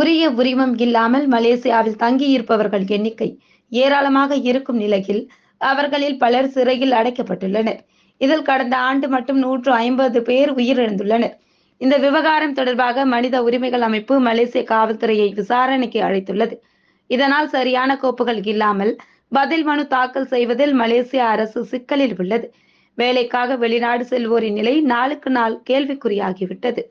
உரிய உரிமம் இல்லாமல் மலேசியாவில் தங்கியிருப்பவர்கள் எண்ணிக்கை ஏராளமாக இருக்கும் நிலையில் அவர்களில் பலர் சிறையில் அடைக்கப்பட்டுள்ளனர் இதில் கடந்த ஆண்டு மட்டும் நூற்று ஐம்பது பேர் உயிரிழந்துள்ளனர் இந்த விவகாரம் தொடர்பாக மனித உரிமைகள் அமைப்பு மலேசிய காவல்துறையை விசாரணைக்கு அழைத்துள்ளது இதனால் சரியான கோப்புகள் இல்லாமல் பதில் மனு தாக்கல் செய்வதில் மலேசிய அரசு சிக்கலில் உள்ளது வேலைக்காக வெளிநாடு செல்வோரின் நிலை நாளுக்கு நாள் கேள்விக்குறியாகிவிட்டது